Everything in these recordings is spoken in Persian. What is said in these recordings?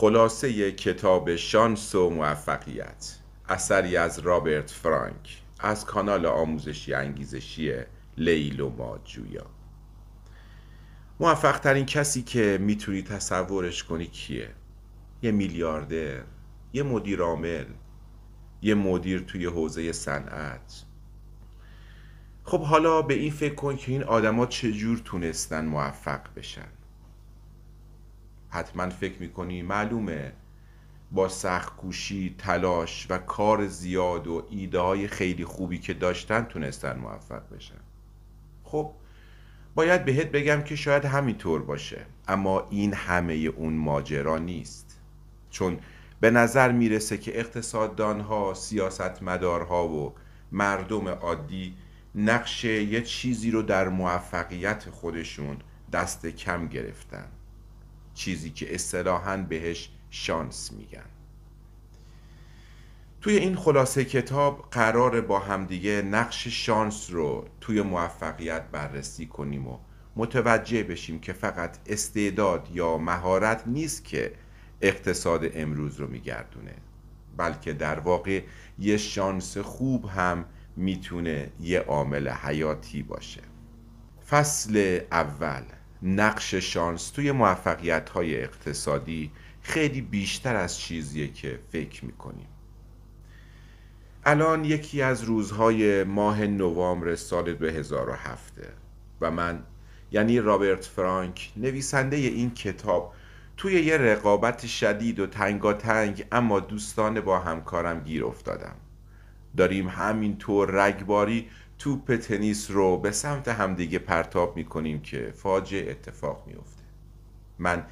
خلاصه کتاب شانس و موفقیت اثری از رابرت فرانک از کانال آموزشی انگیزشی لیل و ماجویا موفق ترین کسی که میتونی تصورش کنی کیه یه میلیاردر یه مدیر عامل یه مدیر توی حوزه صنعت خب حالا به این فکر کن که این آدما چجور تونستن موفق بشن حتما فکر میکنی معلومه با سختکوشی تلاش و کار زیاد و ایده های خیلی خوبی که داشتن تونستن موفق بشن خب باید بهت بگم که شاید همینطور باشه اما این همه اون ماجرا نیست چون به نظر میرسه که اقتصاددانها، سیاستمدارها و مردم عادی نقش یه چیزی رو در موفقیت خودشون دست کم گرفتن چیزی که اصطلاحا بهش شانس میگن توی این خلاصه کتاب قرار با همدیگه نقش شانس رو توی موفقیت بررسی کنیم و متوجه بشیم که فقط استعداد یا مهارت نیست که اقتصاد امروز رو میگردونه بلکه در واقع یه شانس خوب هم میتونه یه عامل حیاتی باشه فصل اول نقش شانس توی موفقیت های اقتصادی خیلی بیشتر از چیزیه که فکر میکنیم الان یکی از روزهای ماه نوامبر سال 2007 و من یعنی رابرت فرانک نویسنده این کتاب توی یه رقابت شدید و تنگاتنگ اما دوستانه با همکارم گیر افتادم داریم همینطور رگباری توپ تنیس رو به سمت همدیگه پرتاب میکنیم که فاجعه اتفاق میفته من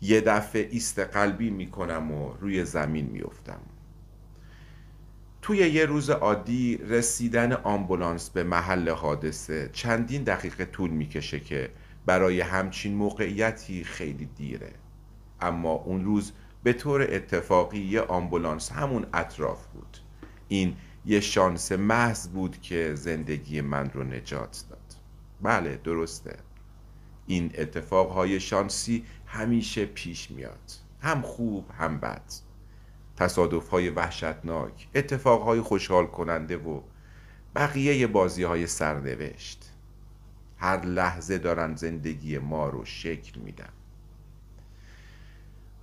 یه دفعه ایست قلبی میکنم و روی زمین میفتم توی یه روز عادی رسیدن آمبولانس به محل حادثه چندین دقیقه طول میکشه که برای همچین موقعیتی خیلی دیره اما اون روز به طور اتفاقی یه آمبولانس همون اطراف بود این یه شانس محض بود که زندگی من رو نجات داد بله درسته این اتفاقهای شانسی همیشه پیش میاد هم خوب هم بد تصادفهای وحشتناک اتفاقهای خوشحال کننده و بقیه بازی های سرنوشت هر لحظه دارن زندگی ما رو شکل میدن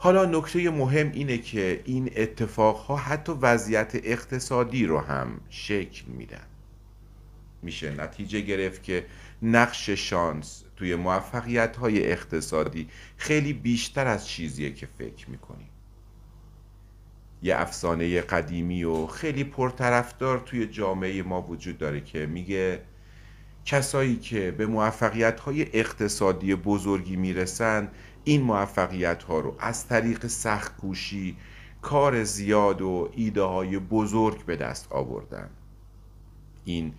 حالا نکته مهم اینه که این اتفاقها حتی وضعیت اقتصادی رو هم شکل میدن میشه نتیجه گرفت که نقش شانس توی موفقیت های اقتصادی خیلی بیشتر از چیزیه که فکر میکنیم یه افسانه قدیمی و خیلی پرطرفدار توی جامعه ما وجود داره که میگه کسایی که به موفقیت های اقتصادی بزرگی میرسن این موفقیت ها رو از طریق سخت کوشی کار زیاد و ایده های بزرگ به دست آوردن این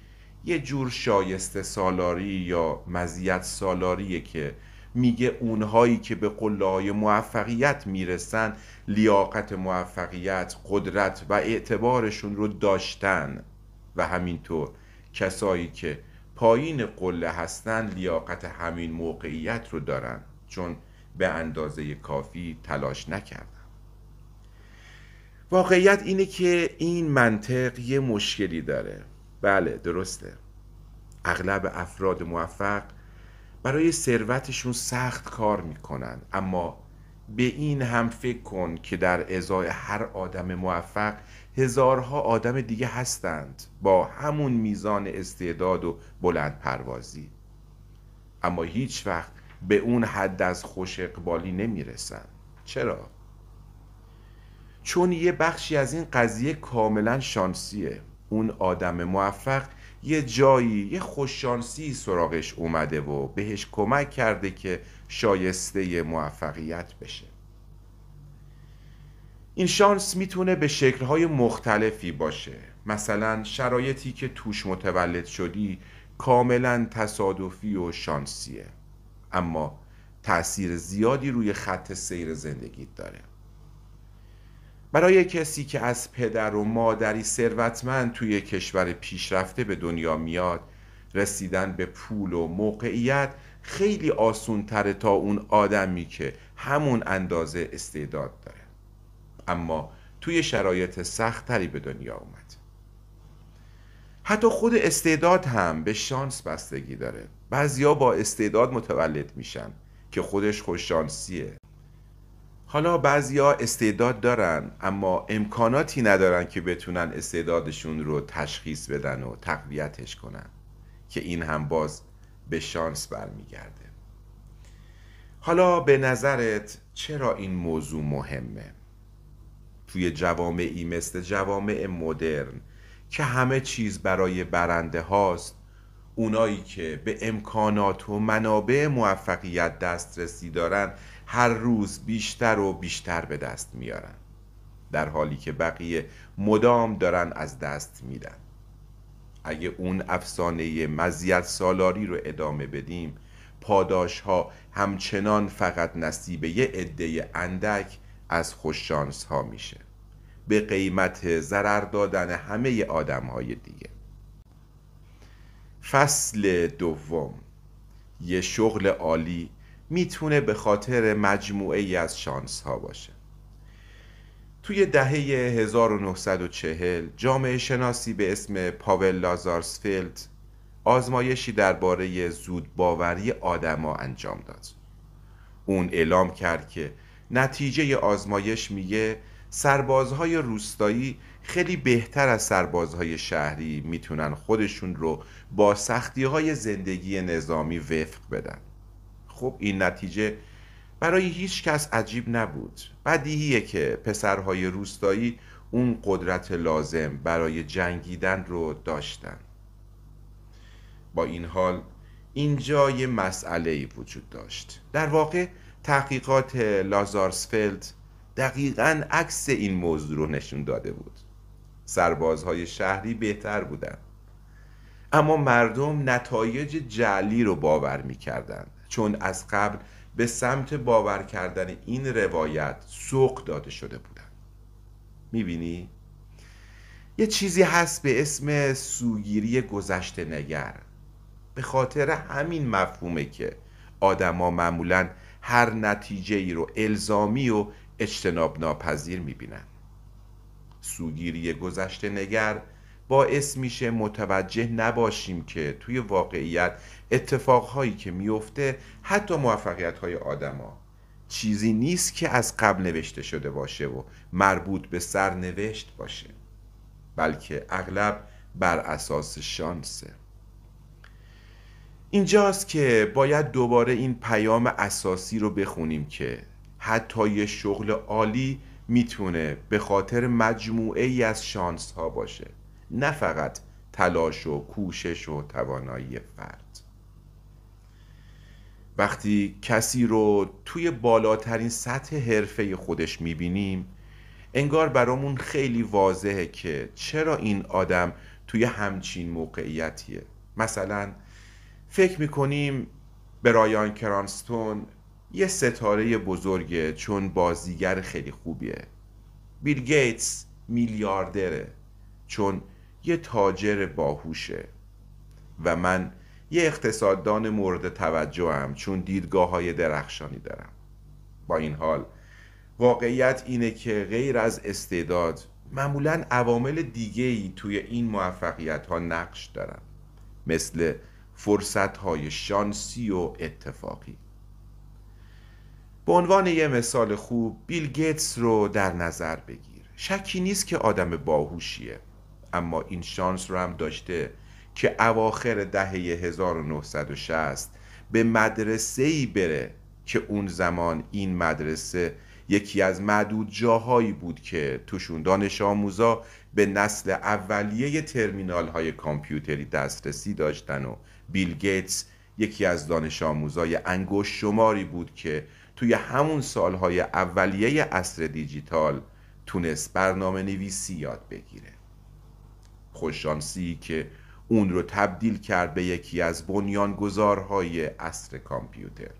یه جور شایسته سالاری یا مزیت سالاریه که میگه اونهایی که به قله موفقیت میرسن لیاقت موفقیت قدرت و اعتبارشون رو داشتن و همینطور کسایی که پایین قله هستن لیاقت همین موقعیت رو دارن چون به اندازه کافی تلاش نکردم واقعیت اینه که این منطق یه مشکلی داره بله درسته اغلب افراد موفق برای ثروتشون سخت کار میکنن اما به این هم فکر کن که در ازای هر آدم موفق هزارها آدم دیگه هستند با همون میزان استعداد و بلند پروازی اما هیچ وقت به اون حد از خوش اقبالی نمیرسن چرا؟ چون یه بخشی از این قضیه کاملا شانسیه اون آدم موفق یه جایی یه خوششانسی سراغش اومده و بهش کمک کرده که شایسته موفقیت بشه این شانس میتونه به شکلهای مختلفی باشه مثلا شرایطی که توش متولد شدی کاملا تصادفی و شانسیه اما تاثیر زیادی روی خط سیر زندگی داره برای کسی که از پدر و مادری ثروتمند توی کشور پیشرفته به دنیا میاد رسیدن به پول و موقعیت خیلی آسونتره تا اون آدمی که همون اندازه استعداد داره اما توی شرایط سختتری به دنیا اومد حتی خود استعداد هم به شانس بستگی داره بعضیا با استعداد متولد میشن که خودش خوششانسیه حالا بعضیا استعداد دارن اما امکاناتی ندارن که بتونن استعدادشون رو تشخیص بدن و تقویتش کنن که این هم باز به شانس برمیگرده حالا به نظرت چرا این موضوع مهمه؟ توی جوامعی مثل جوامع مدرن که همه چیز برای برنده هاست اونایی که به امکانات و منابع موفقیت دسترسی دارن هر روز بیشتر و بیشتر به دست میارن در حالی که بقیه مدام دارن از دست میدن اگه اون افسانه مزیت سالاری رو ادامه بدیم پاداش ها همچنان فقط نصیب یه عده اندک از خوششانس ها میشه به قیمت ضرر دادن همه آدم های دیگه فصل دوم یه شغل عالی میتونه به خاطر مجموعه ای از شانس ها باشه توی دهه 1940 جامعه شناسی به اسم پاول لازارسفیلد آزمایشی درباره زودباوری آدما انجام داد اون اعلام کرد که نتیجه آزمایش میگه سربازهای روستایی خیلی بهتر از سربازهای شهری میتونن خودشون رو با سختی های زندگی نظامی وفق بدن خب این نتیجه برای هیچ کس عجیب نبود بدیهیه که پسرهای روستایی اون قدرت لازم برای جنگیدن رو داشتن با این حال اینجا یه وجود داشت در واقع تحقیقات لازارسفلد دقیقا عکس این موضوع رو نشون داده بود سربازهای شهری بهتر بودند اما مردم نتایج جعلی رو باور میکردند چون از قبل به سمت باور کردن این روایت سوق داده شده بودند میبینی؟ یه چیزی هست به اسم سوگیری گذشته نگر به خاطر همین مفهومه که آدما معمولا هر نتیجه ای رو الزامی و اجتناب ناپذیر میبینن سوگیری گذشته نگر باعث میشه متوجه نباشیم که توی واقعیت اتفاقهایی که میفته حتی موفقیتهای آدما چیزی نیست که از قبل نوشته شده باشه و مربوط به سرنوشت باشه بلکه اغلب بر اساس شانسه اینجاست که باید دوباره این پیام اساسی رو بخونیم که حتی یه شغل عالی میتونه به خاطر مجموعه ای از شانس ها باشه نه فقط تلاش و کوشش و توانایی فرد وقتی کسی رو توی بالاترین سطح حرفه خودش میبینیم انگار برامون خیلی واضحه که چرا این آدم توی همچین موقعیتیه مثلا فکر میکنیم برایان کرانستون یه ستاره بزرگه چون بازیگر خیلی خوبیه بیل گیتس میلیاردره چون یه تاجر باهوشه و من یه اقتصاددان مورد توجهم چون دیدگاه های درخشانی دارم با این حال واقعیت اینه که غیر از استعداد معمولا عوامل دیگه ای توی این موفقیت ها نقش دارن مثل فرصت های شانسی و اتفاقی به عنوان یه مثال خوب بیل گیتس رو در نظر بگیر شکی نیست که آدم باهوشیه اما این شانس رو هم داشته که اواخر دهه 1960 به مدرسه ای بره که اون زمان این مدرسه یکی از معدود جاهایی بود که توشون دانش آموزا به نسل اولیه ترمینال های کامپیوتری دسترسی داشتن و بیل گیتس یکی از دانش آموزای انگوش شماری بود که توی همون سالهای اولیه اصر دیجیتال تونست برنامه نویسی یاد بگیره خوششانسی که اون رو تبدیل کرد به یکی از بنیانگذارهای اصر کامپیوتر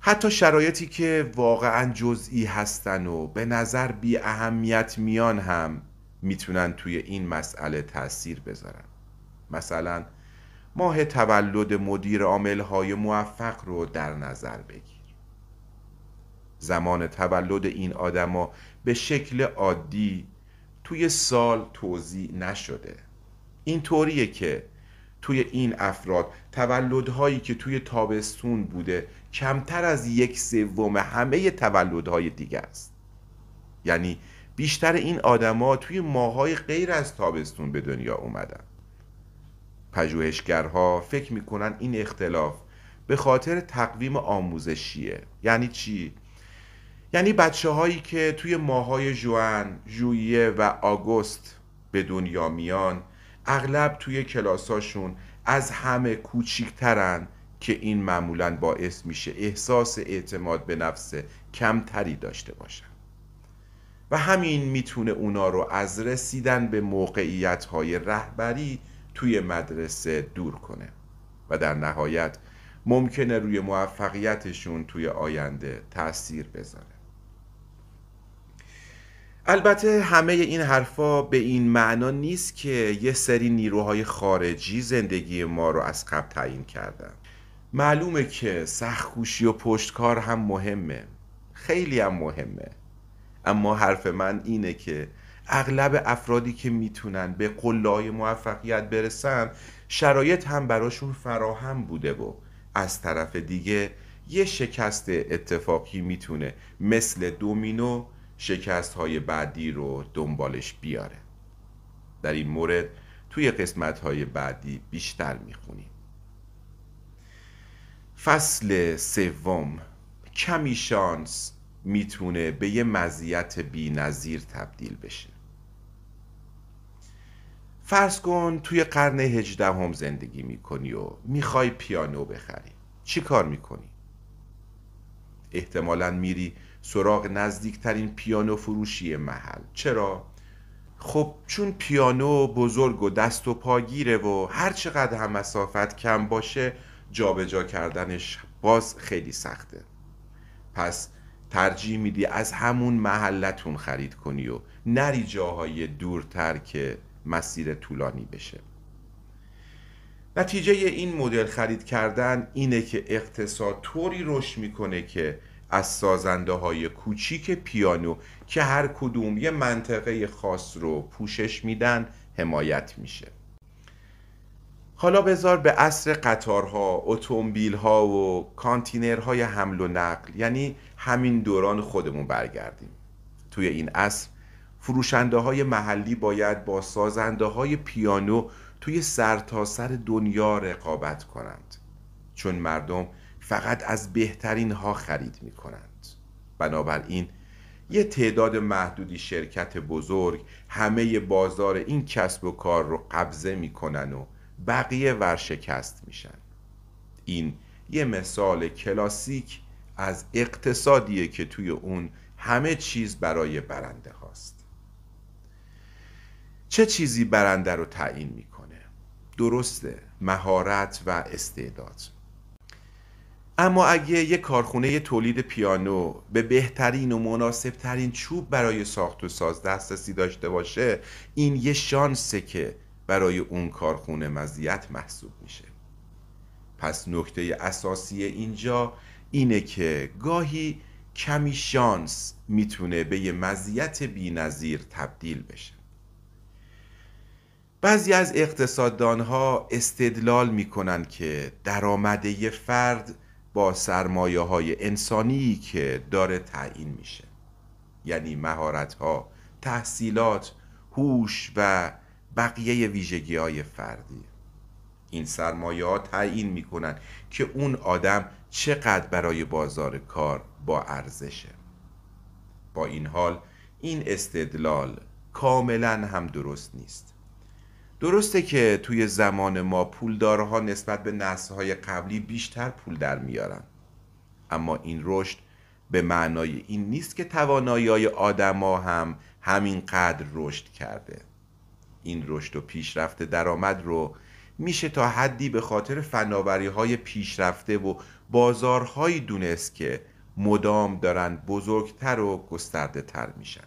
حتی شرایطی که واقعا جزئی هستن و به نظر بی اهمیت میان هم میتونن توی این مسئله تاثیر بذارن مثلا ماه تولد مدیر عامل موفق رو در نظر بگیر زمان تولد این آدما به شکل عادی توی سال توضیع نشده این طوریه که توی این افراد تولدهایی که توی تابستون بوده کمتر از یک سوم همه تولدهای دیگه است یعنی بیشتر این آدما توی ماهای غیر از تابستون به دنیا اومدن پژوهشگرها فکر میکنن این اختلاف به خاطر تقویم آموزشیه یعنی چی یعنی بچه هایی که توی ماهای جوان، جویه و آگوست به دنیا میان اغلب توی کلاساشون از همه کوچیکترن که این معمولا باعث میشه احساس اعتماد به نفس کمتری داشته باشن و همین میتونه اونا رو از رسیدن به موقعیت های رهبری توی مدرسه دور کنه و در نهایت ممکنه روی موفقیتشون توی آینده تاثیر بذاره البته همه این حرفا به این معنا نیست که یه سری نیروهای خارجی زندگی ما رو از قبل تعیین کردن معلومه که سخکوشی و پشتکار هم مهمه خیلی هم مهمه اما حرف من اینه که اغلب افرادی که میتونن به قلای موفقیت برسن شرایط هم براشون فراهم بوده و از طرف دیگه یه شکست اتفاقی میتونه مثل دومینو شکست های بعدی رو دنبالش بیاره در این مورد توی قسمت های بعدی بیشتر میخونیم فصل سوم کمی شانس میتونه به یه مزیت بی نظیر تبدیل بشه فرض کن توی قرن هم زندگی میکنی و میخوای پیانو بخری چی کار میکنی؟ احتمالا میری سراغ نزدیکترین پیانو فروشی محل چرا؟ خب چون پیانو بزرگ و دست و پاگیره و هر چقدر هم مسافت کم باشه جابجا جا کردنش باز خیلی سخته پس ترجیح میدی از همون محلتون خرید کنی و نری جاهای دورتر که مسیر طولانی بشه نتیجه این مدل خرید کردن اینه که اقتصاد طوری رشد میکنه که از سازنده های کوچیک پیانو که هر کدوم یه منطقه خاص رو پوشش میدن حمایت میشه حالا بذار به اصر قطارها، اتومبیلها و کانتینرهای حمل و نقل یعنی همین دوران خودمون برگردیم توی این عصر فروشنده های محلی باید با سازنده های پیانو توی سرتاسر سر دنیا رقابت کنند چون مردم فقط از بهترین ها خرید می کنند بنابراین یه تعداد محدودی شرکت بزرگ همه بازار این کسب و کار رو قبضه میکنن و بقیه ورشکست میشن این یه مثال کلاسیک از اقتصادیه که توی اون همه چیز برای برنده هاست چه چیزی برنده رو تعیین میکنه درسته مهارت و استعداد اما اگه یه کارخونه تولید پیانو به بهترین و مناسبترین چوب برای ساخت و ساز دسترسی داشته باشه این یه شانسه که برای اون کارخونه مزیت محسوب میشه پس نکته اساسی اینجا اینه که گاهی کمی شانس میتونه به یه مزیت بی تبدیل بشه بعضی از اقتصاددانها استدلال می کنن که درآمده فرد با سرمایه های انسانی که داره تعیین میشه یعنی مهارت ها تحصیلات هوش و بقیه ویژگی های فردی این سرمایه ها تعیین میکنن که اون آدم چقدر برای بازار کار با ارزشه با این حال این استدلال کاملا هم درست نیست درسته که توی زمان ما پولدارها نسبت به نسلهای قبلی بیشتر پول در میارن اما این رشد به معنای این نیست که توانایی های آدما هم همینقدر رشد کرده این رشد و پیشرفت درآمد رو میشه تا حدی به خاطر فناوری های پیشرفته و بازارهایی دونست که مدام دارن بزرگتر و گسترده تر میشن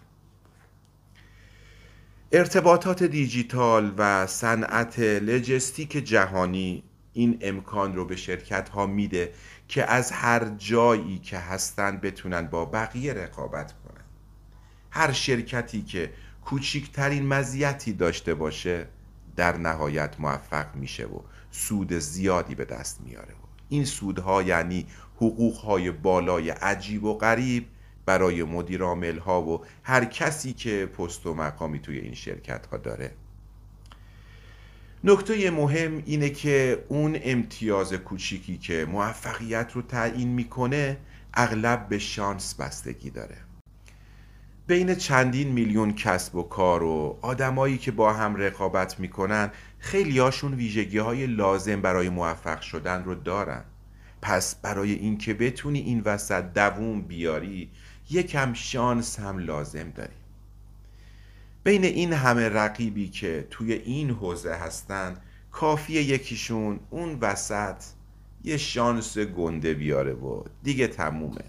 ارتباطات دیجیتال و صنعت لجستیک جهانی این امکان رو به شرکت ها میده که از هر جایی که هستن بتونن با بقیه رقابت کنن هر شرکتی که کوچکترین مزیتی داشته باشه در نهایت موفق میشه و سود زیادی به دست میاره و این سودها یعنی حقوقهای بالای عجیب و غریب برای مدیران ها و هر کسی که پست و مقامی توی این شرکت ها داره نکته مهم اینه که اون امتیاز کوچیکی که موفقیت رو تعیین میکنه اغلب به شانس بستگی داره بین چندین میلیون کسب و کار و آدمایی که با هم رقابت میکنن خیلی هاشون ویژگی های لازم برای موفق شدن رو دارن پس برای اینکه بتونی این وسط دووم بیاری یکم شانس هم لازم داریم بین این همه رقیبی که توی این حوزه هستن کافیه یکیشون اون وسط یه شانس گنده بیاره و دیگه تمومه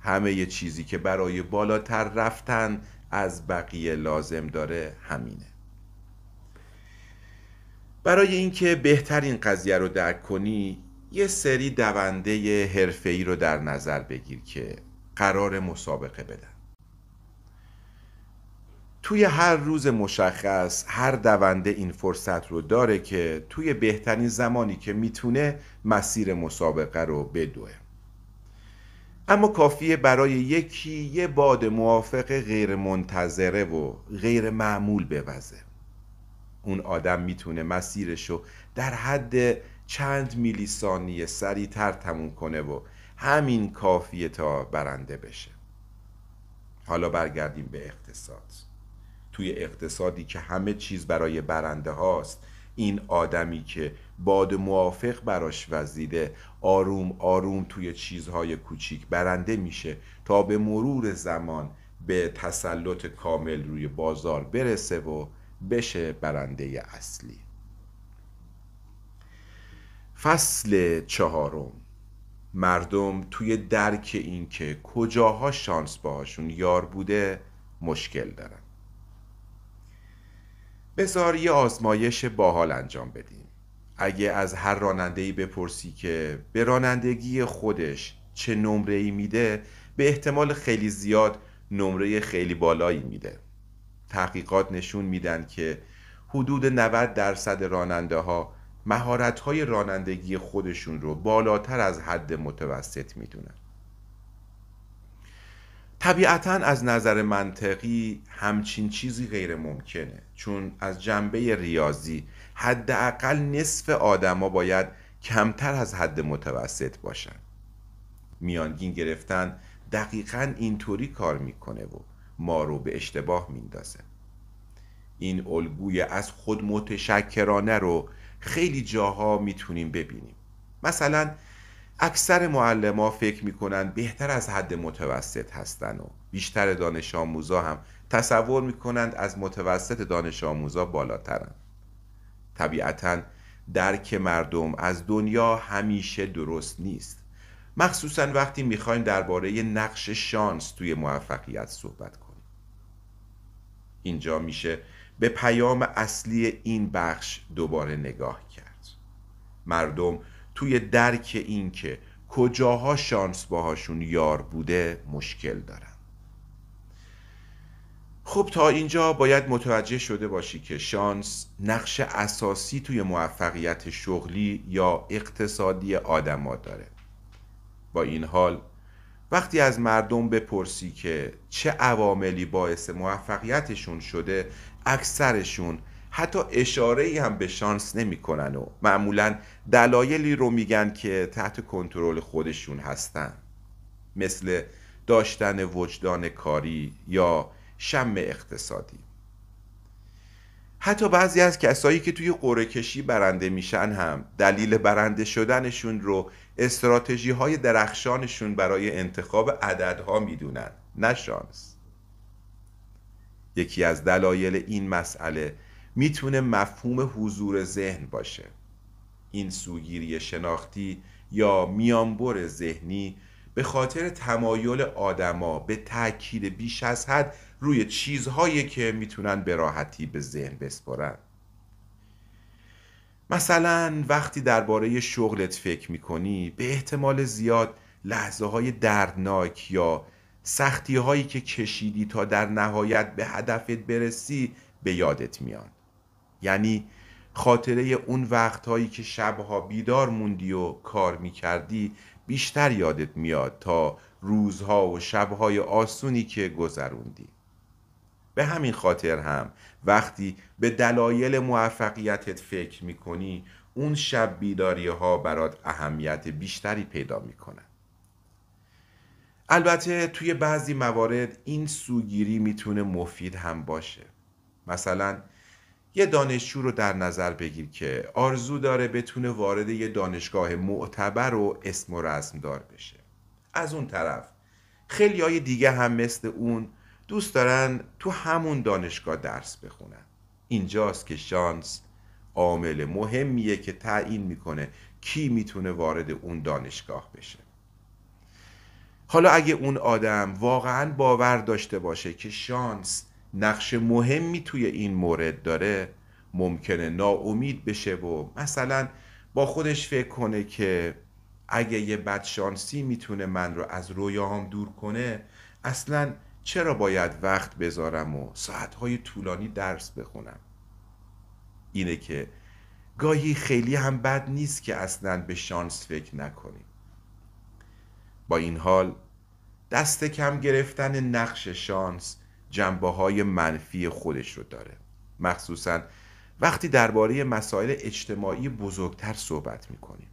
همه یه چیزی که برای بالاتر رفتن از بقیه لازم داره همینه برای اینکه بهترین قضیه رو درک کنی یه سری دونده حرفه‌ای رو در نظر بگیر که قرار مسابقه بدن توی هر روز مشخص هر دونده این فرصت رو داره که توی بهترین زمانی که میتونه مسیر مسابقه رو بدوه اما کافیه برای یکی یه باد موافق غیر منتظره و غیر معمول بوزه اون آدم میتونه مسیرشو در حد چند میلی ثانیه تر تموم کنه و همین کافیه تا برنده بشه حالا برگردیم به اقتصاد توی اقتصادی که همه چیز برای برنده هاست این آدمی که باد موافق براش وزیده آروم آروم توی چیزهای کوچیک برنده میشه تا به مرور زمان به تسلط کامل روی بازار برسه و بشه برنده اصلی فصل چهارم مردم توی درک این که کجاها شانس باهاشون یار بوده مشکل دارن بزار یه آزمایش باحال انجام بدیم اگه از هر رانندهی بپرسی که به رانندگی خودش چه نمره ای میده به احتمال خیلی زیاد نمره خیلی بالایی میده تحقیقات نشون میدن که حدود 90 درصد راننده ها مهارت های رانندگی خودشون رو بالاتر از حد متوسط میدونن طبیعتا از نظر منطقی همچین چیزی غیر ممکنه چون از جنبه ریاضی حداقل نصف آدما باید کمتر از حد متوسط باشن میانگین گرفتن دقیقا اینطوری کار میکنه و ما رو به اشتباه میندازه این الگوی از خود متشکرانه رو خیلی جاها میتونیم ببینیم مثلا اکثر معلم ها فکر میکنن بهتر از حد متوسط هستن و بیشتر دانش آموزا هم تصور میکنند از متوسط دانش آموزا بالاترن طبیعتا درک مردم از دنیا همیشه درست نیست مخصوصا وقتی میخوایم درباره نقش شانس توی موفقیت صحبت کنیم اینجا میشه به پیام اصلی این بخش دوباره نگاه کرد مردم توی درک این که کجاها شانس باهاشون یار بوده مشکل دارن خب تا اینجا باید متوجه شده باشی که شانس نقش اساسی توی موفقیت شغلی یا اقتصادی آدما داره با این حال وقتی از مردم بپرسی که چه عواملی باعث موفقیتشون شده اکثرشون حتی اشاره ای هم به شانس نمیکنن و معمولا دلایلی رو میگن که تحت کنترل خودشون هستن مثل داشتن وجدان کاری یا شم اقتصادی حتی بعضی از کسایی که توی قره کشی برنده میشن هم دلیل برنده شدنشون رو استراتژی های درخشانشون برای انتخاب عددها میدونن نه شانس یکی از دلایل این مسئله میتونه مفهوم حضور ذهن باشه این سوگیری شناختی یا میانبر ذهنی به خاطر تمایل آدما به تاکید بیش از حد روی چیزهایی که میتونن به راحتی به ذهن بسپرن مثلا وقتی درباره شغلت فکر میکنی به احتمال زیاد لحظه های دردناک یا سختی هایی که کشیدی تا در نهایت به هدفت برسی به یادت میان یعنی خاطره اون وقت هایی که شبها بیدار موندی و کار میکردی بیشتر یادت میاد تا روزها و شبهای آسونی که گذروندی به همین خاطر هم وقتی به دلایل موفقیتت فکر میکنی اون شب بیداری ها برات اهمیت بیشتری پیدا میکنن البته توی بعضی موارد این سوگیری میتونه مفید هم باشه مثلا یه دانشجو رو در نظر بگیر که آرزو داره بتونه وارد یه دانشگاه معتبر و اسم و رسم دار بشه از اون طرف خیلی های دیگه هم مثل اون دوست دارن تو همون دانشگاه درس بخونن اینجاست که شانس عامل مهمیه که تعیین میکنه کی میتونه وارد اون دانشگاه بشه حالا اگه اون آدم واقعا باور داشته باشه که شانس نقش مهمی توی این مورد داره ممکنه ناامید بشه و مثلا با خودش فکر کنه که اگه یه بدشانسی میتونه من رو از رویاهام دور کنه اصلا چرا باید وقت بذارم و ساعتهای طولانی درس بخونم اینه که گاهی خیلی هم بد نیست که اصلا به شانس فکر نکنیم با این حال دست کم گرفتن نقش شانس جنبه های منفی خودش رو داره مخصوصا وقتی درباره مسائل اجتماعی بزرگتر صحبت میکنیم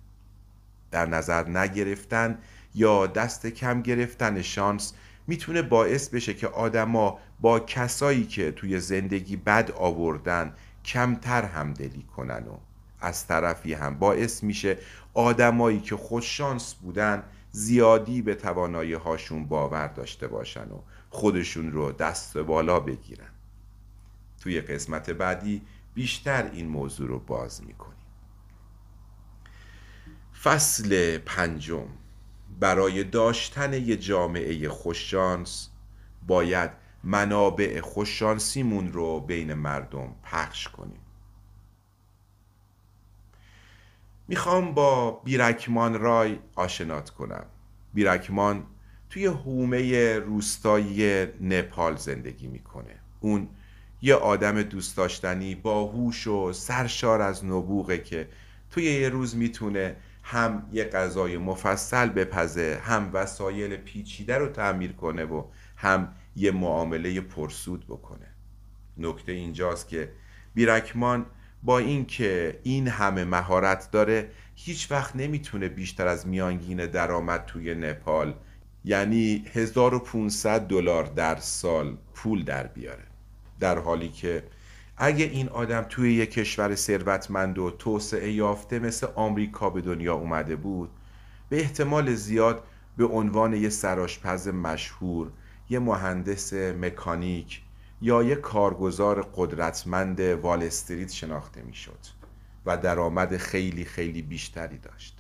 در نظر نگرفتن یا دست کم گرفتن شانس میتونه باعث بشه که آدما با کسایی که توی زندگی بد آوردن کمتر همدلی کنن و از طرفی هم باعث میشه آدمایی که خوش شانس بودن زیادی به توانایی هاشون باور داشته باشن و خودشون رو دست بالا بگیرن توی قسمت بعدی بیشتر این موضوع رو باز میکنیم فصل پنجم برای داشتن یه جامعه خوششانس باید منابع خوششانسیمون رو بین مردم پخش کنیم میخوام با بیرکمان رای آشنات کنم بیرکمان توی حومه روستایی نپال زندگی میکنه اون یه آدم دوست داشتنی باهوش و سرشار از نبوغه که توی یه روز میتونه هم یه غذای مفصل بپزه هم وسایل پیچیده رو تعمیر کنه و هم یه معامله پرسود بکنه نکته اینجاست که بیرکمان با اینکه این همه مهارت داره هیچ وقت نمیتونه بیشتر از میانگین درآمد توی نپال یعنی 1500 دلار در سال پول در بیاره در حالی که اگه این آدم توی یک کشور ثروتمند و توسعه یافته مثل آمریکا به دنیا اومده بود به احتمال زیاد به عنوان یه سراشپز مشهور یه مهندس مکانیک یا یک کارگزار قدرتمند وال استریت شناخته میشد و درآمد خیلی خیلی بیشتری داشت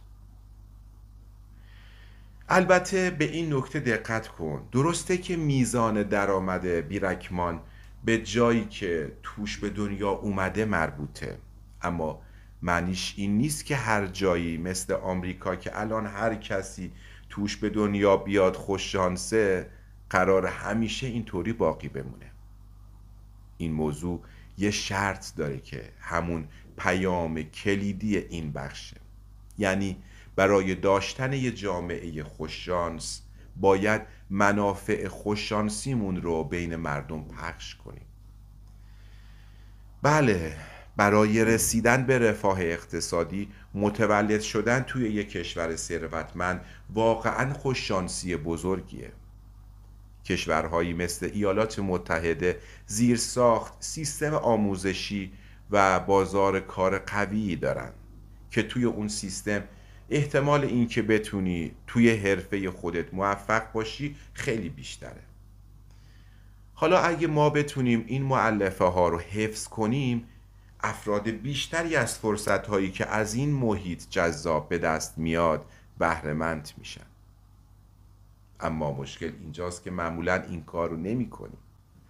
البته به این نکته دقت کن درسته که میزان درآمد بیرکمان به جایی که توش به دنیا اومده مربوطه اما معنیش این نیست که هر جایی مثل آمریکا که الان هر کسی توش به دنیا بیاد خوش شانسه قرار همیشه اینطوری باقی بمونه این موضوع یه شرط داره که همون پیام کلیدی این بخشه یعنی برای داشتن یه جامعه خوششانس باید منافع خوششانسیمون رو بین مردم پخش کنیم بله برای رسیدن به رفاه اقتصادی متولد شدن توی یه کشور ثروتمند واقعا خوششانسی بزرگیه کشورهایی مثل ایالات متحده زیرساخت سیستم آموزشی و بازار کار قوی دارند که توی اون سیستم احتمال اینکه بتونی توی حرفه خودت موفق باشی خیلی بیشتره حالا اگه ما بتونیم این معلفه ها رو حفظ کنیم افراد بیشتری از فرصت هایی که از این محیط جذاب به دست میاد بهرهمند میشن اما مشکل اینجاست که معمولا این کار رو نمی کنیم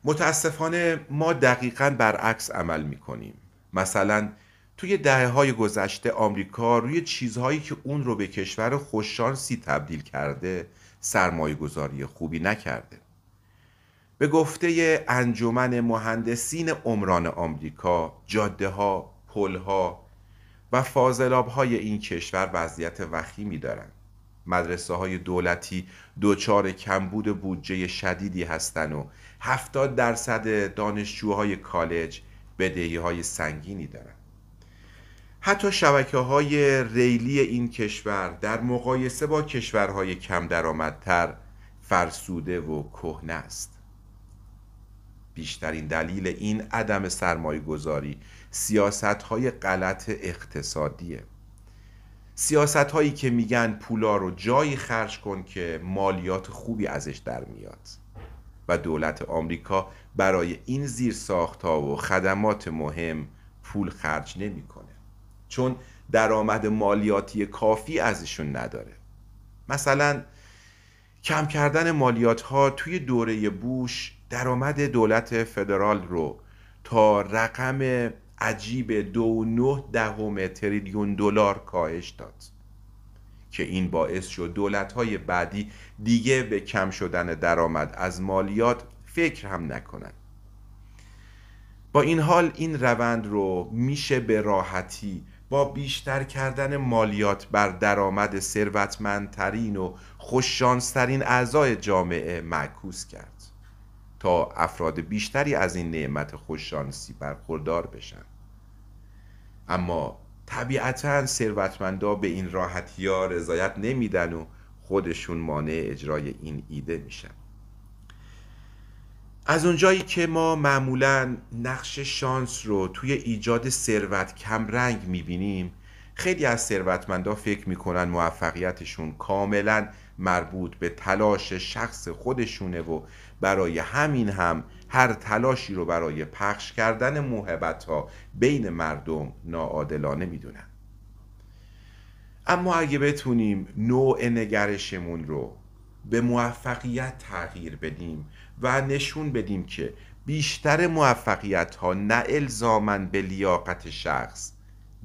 متاسفانه ما دقیقا برعکس عمل می کنیم مثلا توی دهه های گذشته آمریکا روی چیزهایی که اون رو به کشور خوششانسی تبدیل کرده سرمایه گذاری خوبی نکرده به گفته انجمن مهندسین عمران آمریکا جاده ها، پل ها و فاضلاب های این کشور وضعیت وخیمی دارند مدرسه های دولتی دچار کمبود بودجه شدیدی هستند و 70 درصد دانشجوهای کالج بدهی های سنگینی دارند. حتی شبکه های ریلی این کشور در مقایسه با کشورهای کم درآمدتر فرسوده و کهنه است. بیشترین دلیل این عدم سرمایه گذاری سیاست های غلط اقتصادیه سیاست هایی که میگن پولا رو جایی خرج کن که مالیات خوبی ازش در میاد و دولت آمریکا برای این زیر ها و خدمات مهم پول خرج نمیکنه چون درآمد مالیاتی کافی ازشون نداره مثلا کم کردن مالیات ها توی دوره بوش درآمد دولت فدرال رو تا رقم عجیب دو نه دهم تریلیون دلار کاهش داد که این باعث شد دولت های بعدی دیگه به کم شدن درآمد از مالیات فکر هم نکنند با این حال این روند رو میشه به راحتی با بیشتر کردن مالیات بر درآمد ثروتمندترین و خوششانسترین اعضای جامعه معکوس کرد تا افراد بیشتری از این نعمت خوششانسی برخوردار بشن اما طبیعتا ثروتمندا به این راحتی ها رضایت نمیدن و خودشون مانع اجرای این ایده میشن از اونجایی که ما معمولا نقش شانس رو توی ایجاد ثروت رنگ میبینیم خیلی از ثروتمندا فکر میکنن موفقیتشون کاملا مربوط به تلاش شخص خودشونه و برای همین هم هر تلاشی رو برای پخش کردن موهبت ها بین مردم ناعادلانه میدونن اما اگه بتونیم نوع نگرشمون رو به موفقیت تغییر بدیم و نشون بدیم که بیشتر موفقیت ها نه الزامن به لیاقت شخص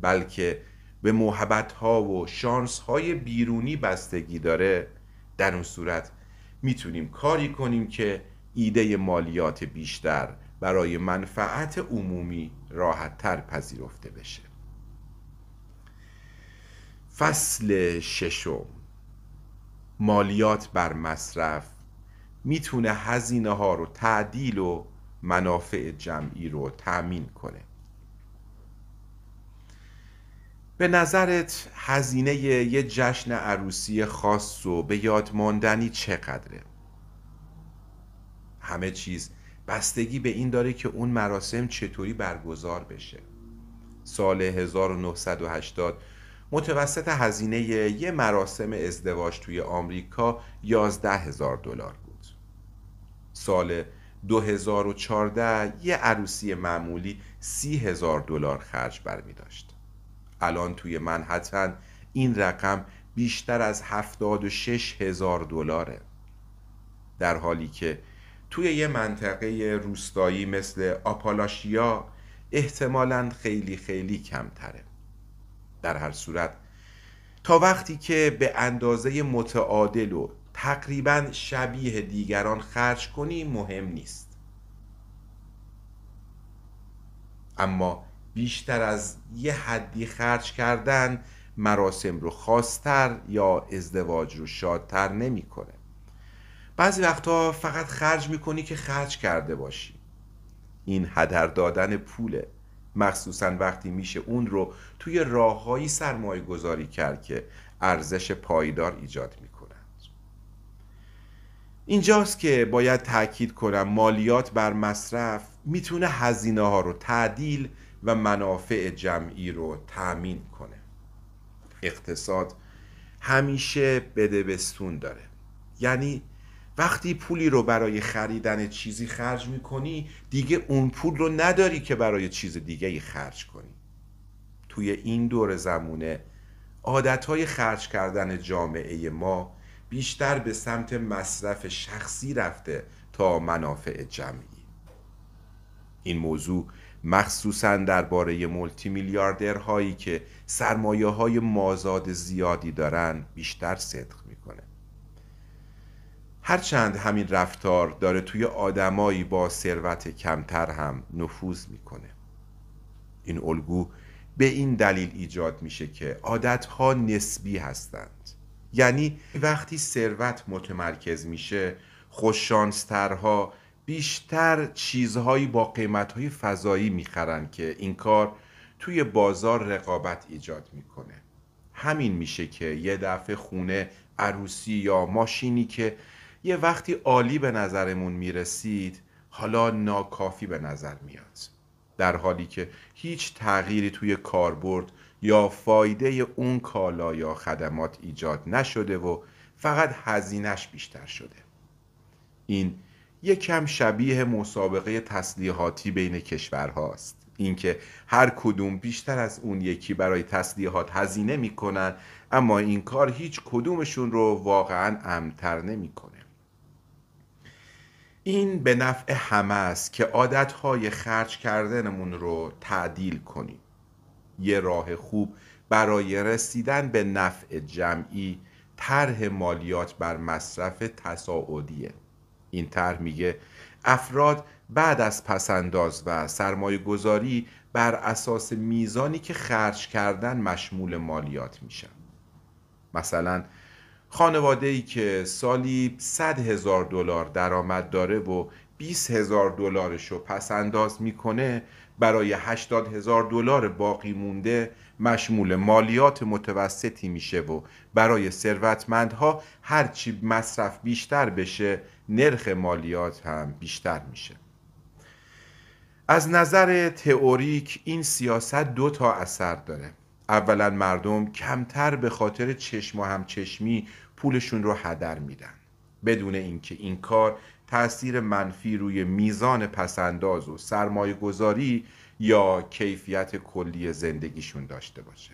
بلکه به محبت ها و شانس های بیرونی بستگی داره در اون صورت میتونیم کاری کنیم که ایده مالیات بیشتر برای منفعت عمومی راحتتر پذیرفته بشه فصل ششم مالیات بر مصرف میتونه هزینه ها رو تعدیل و منافع جمعی رو تأمین کنه به نظرت هزینه یه جشن عروسی خاص و به یاد ماندنی چقدره؟ همه چیز بستگی به این داره که اون مراسم چطوری برگزار بشه سال 1980 متوسط هزینه یه مراسم ازدواج توی آمریکا 11 هزار دلار بود سال 2014 یه عروسی معمولی 30 هزار دلار خرج برمی داشت الان توی منحتن این رقم بیشتر از 76 هزار دلاره در حالی که توی یه منطقه روستایی مثل آپالاشیا احتمالا خیلی خیلی کمتره در هر صورت تا وقتی که به اندازه متعادل و تقریبا شبیه دیگران خرج کنی مهم نیست اما بیشتر از یه حدی خرج کردن مراسم رو خاصتر یا ازدواج رو شادتر نمیکنه. بعضی وقتها فقط خرج میکنی که خرج کرده باشی این هدر دادن پوله مخصوصا وقتی میشه اون رو توی راههایی سرمایه گذاری کرد که ارزش پایدار ایجاد میکنند اینجاست که باید تاکید کنم مالیات بر مصرف میتونه هزینه ها رو تعدیل و منافع جمعی رو تأمین کنه اقتصاد همیشه بستون داره یعنی وقتی پولی رو برای خریدن چیزی خرج میکنی دیگه اون پول رو نداری که برای چیز دیگه ای خرج کنی توی این دور زمونه عادتهای خرج کردن جامعه ما بیشتر به سمت مصرف شخصی رفته تا منافع جمعی این موضوع مخصوصا درباره ملتی میلیاردرهایی که سرمایه های مازاد زیادی دارن بیشتر صدق هرچند همین رفتار داره توی آدمایی با ثروت کمتر هم نفوذ میکنه این الگو به این دلیل ایجاد میشه که عادتها نسبی هستند یعنی وقتی ثروت متمرکز میشه خوششانسترها بیشتر چیزهایی با قیمتهای فضایی میخرن که این کار توی بازار رقابت ایجاد میکنه همین میشه که یه دفعه خونه عروسی یا ماشینی که یه وقتی عالی به نظرمون میرسید حالا ناکافی به نظر میاد در حالی که هیچ تغییری توی کاربرد یا فایده اون کالا یا خدمات ایجاد نشده و فقط هزینش بیشتر شده این یکم شبیه مسابقه تسلیحاتی بین کشورهاست اینکه هر کدوم بیشتر از اون یکی برای تسلیحات هزینه میکنن اما این کار هیچ کدومشون رو واقعا امتر نمیکنه این به نفع همه است که عادتهای خرج کردنمون رو تعدیل کنیم یه راه خوب برای رسیدن به نفع جمعی طرح مالیات بر مصرف تصاعدیه این طرح میگه افراد بعد از پسنداز و سرمایه گذاری بر اساس میزانی که خرج کردن مشمول مالیات میشن مثلا خانواده ای که سالی 100 هزار دلار درآمد داره و 20 هزار دلارش رو پس انداز میکنه برای 80 هزار دلار باقی مونده مشمول مالیات متوسطی میشه و برای ثروتمندها هرچی مصرف بیشتر بشه نرخ مالیات هم بیشتر میشه از نظر تئوریک این سیاست دو تا اثر داره اولا مردم کمتر به خاطر چشم و همچشمی پولشون رو هدر میدن بدون اینکه این کار تاثیر منفی روی میزان پسنداز و سرمایه گذاری یا کیفیت کلی زندگیشون داشته باشه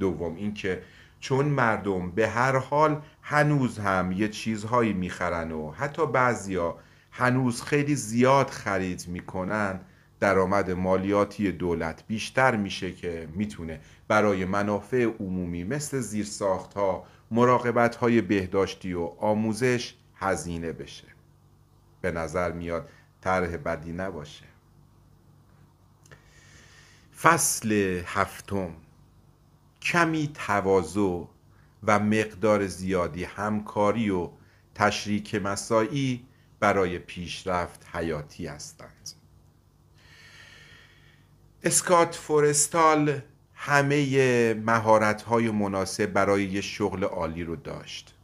دوم اینکه چون مردم به هر حال هنوز هم یه چیزهایی میخرن و حتی بعضیا هنوز خیلی زیاد خرید میکنن درآمد مالیاتی دولت بیشتر میشه که میتونه برای منافع عمومی مثل زیرساختها مراقبت های بهداشتی و آموزش هزینه بشه به نظر میاد طرح بدی نباشه فصل هفتم کمی تواضع و مقدار زیادی همکاری و تشریک مسایی برای پیشرفت حیاتی هستند اسکات فورستال همه مهارت های مناسب برای یه شغل عالی رو داشت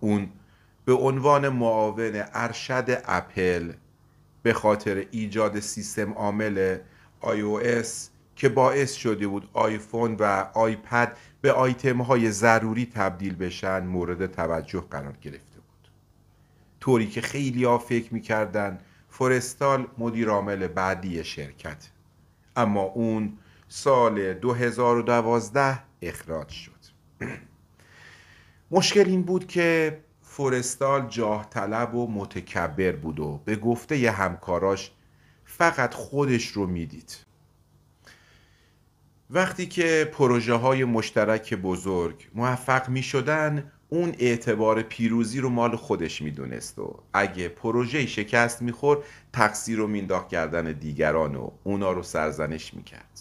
اون به عنوان معاون ارشد اپل به خاطر ایجاد سیستم عامل iOS که باعث شده بود آیفون و آیپد به آیتم های ضروری تبدیل بشن مورد توجه قرار گرفته بود طوری که خیلی ها فکر میکردن فورستال مدیر عامل بعدی شرکت اما اون سال 2012 اخراج شد مشکل این بود که فورستال جاه طلب و متکبر بود و به گفته یه همکاراش فقط خودش رو میدید وقتی که پروژه های مشترک بزرگ موفق می شدن اون اعتبار پیروزی رو مال خودش میدونست و اگه پروژه شکست میخور تقصیر رو مینداخت کردن دیگران و اونا رو سرزنش میکرد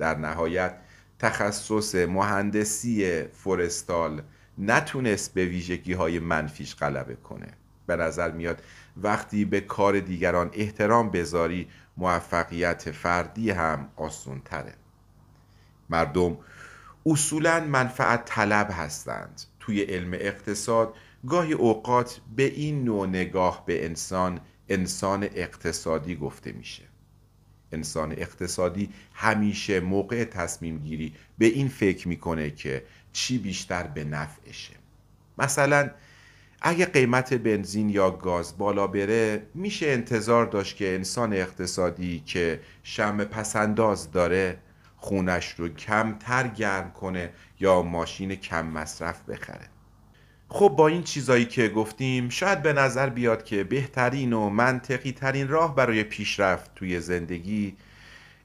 در نهایت تخصص مهندسی فورستال نتونست به ویژگی های منفیش غلبه کنه به نظر میاد وقتی به کار دیگران احترام بذاری موفقیت فردی هم آسون تره مردم اصولا منفعت طلب هستند توی علم اقتصاد گاهی اوقات به این نوع نگاه به انسان انسان اقتصادی گفته میشه انسان اقتصادی همیشه موقع تصمیم گیری به این فکر میکنه که چی بیشتر به نفعشه مثلا اگه قیمت بنزین یا گاز بالا بره میشه انتظار داشت که انسان اقتصادی که شم پسنداز داره خونش رو کمتر گرم کنه یا ماشین کم مصرف بخره خب با این چیزایی که گفتیم شاید به نظر بیاد که بهترین و منطقی ترین راه برای پیشرفت توی زندگی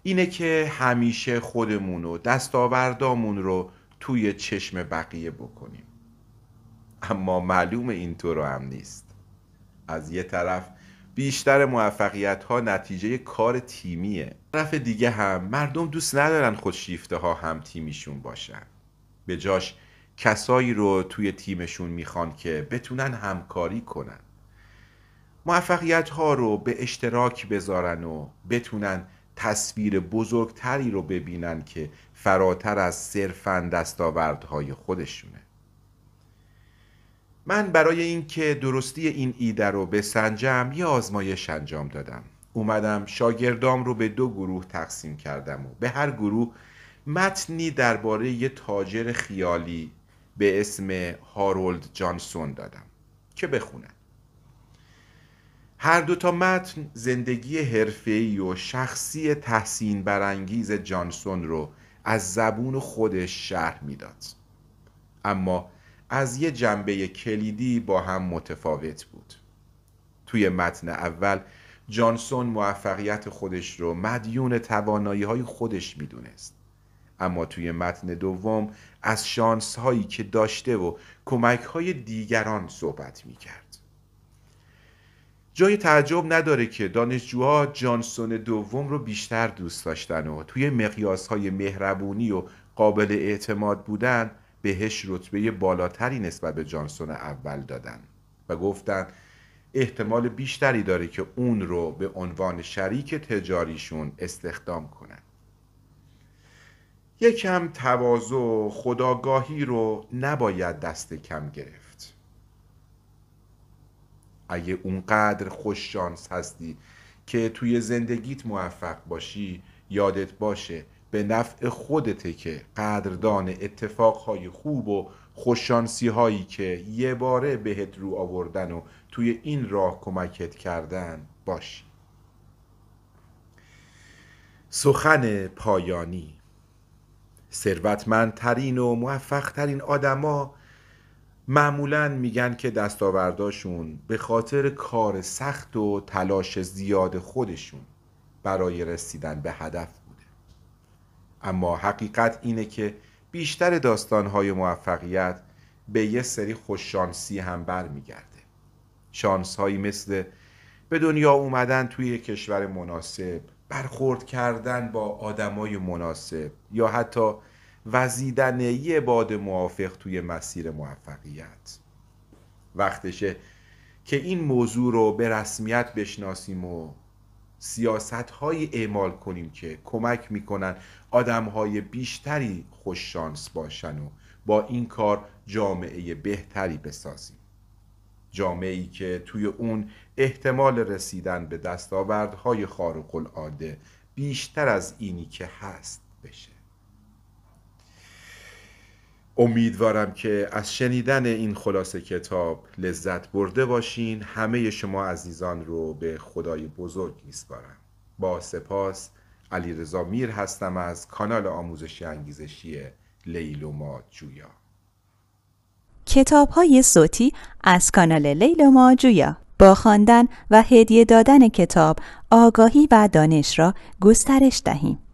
اینه که همیشه خودمون و دستاوردامون رو توی چشم بقیه بکنیم اما معلوم اینطور هم نیست از یه طرف بیشتر موفقیت ها نتیجه کار تیمیه طرف دیگه هم مردم دوست ندارن خودشیفته ها هم تیمیشون باشن به جاش کسایی رو توی تیمشون میخوان که بتونن همکاری کنن موفقیت ها رو به اشتراک بذارن و بتونن تصویر بزرگتری رو ببینن که فراتر از صرفا های خودشونه من برای اینکه درستی این ایده رو بسنجم یه آزمایش انجام دادم اومدم شاگردام رو به دو گروه تقسیم کردم و به هر گروه متنی درباره یه تاجر خیالی به اسم هارولد جانسون دادم که بخونن هر دوتا متن زندگی حرفه‌ای و شخصی تحسین برانگیز جانسون رو از زبون خودش شرح میداد اما از یه جنبه کلیدی با هم متفاوت بود توی متن اول جانسون موفقیت خودش رو مدیون توانایی های خودش میدونست اما توی متن دوم از شانس هایی که داشته و کمک های دیگران صحبت می کرد. جای تعجب نداره که دانشجوها جانسون دوم رو بیشتر دوست داشتن و توی مقیاس های مهربونی و قابل اعتماد بودن بهش رتبه بالاتری نسبت به جانسون اول دادن و گفتن احتمال بیشتری داره که اون رو به عنوان شریک تجاریشون استخدام کنن یکم تواضع و خداگاهی رو نباید دست کم گرفت اگه اونقدر خوش شانس هستی که توی زندگیت موفق باشی یادت باشه به نفع خودته که قدردان اتفاقهای خوب و خوششانسی هایی که یه باره بهت رو آوردن و توی این راه کمکت کردن باشی سخن پایانی ثروتمندترین و موفقترین آدما معمولا میگن که دستاورداشون به خاطر کار سخت و تلاش زیاد خودشون برای رسیدن به هدف بوده اما حقیقت اینه که بیشتر داستانهای موفقیت به یه سری خوششانسی هم برمیگرده شانسهایی مثل به دنیا اومدن توی کشور مناسب برخورد کردن با آدمای مناسب یا حتی وزیدن یه باد موافق توی مسیر موفقیت وقتشه که این موضوع رو به رسمیت بشناسیم و سیاست های اعمال کنیم که کمک میکنن آدم های بیشتری خوششانس باشن و با این کار جامعه بهتری بسازیم جامعه ای که توی اون احتمال رسیدن به دستاوردهای خارق العاده بیشتر از اینی که هست بشه امیدوارم که از شنیدن این خلاصه کتاب لذت برده باشین همه شما عزیزان رو به خدای بزرگ میسپارم با سپاس علی رضا میر هستم از کانال آموزشی انگیزشی لیل و ما کتاب های صوتی از کانال لیل و ما جویا با خواندن و هدیه دادن کتاب آگاهی و دانش را گسترش دهیم.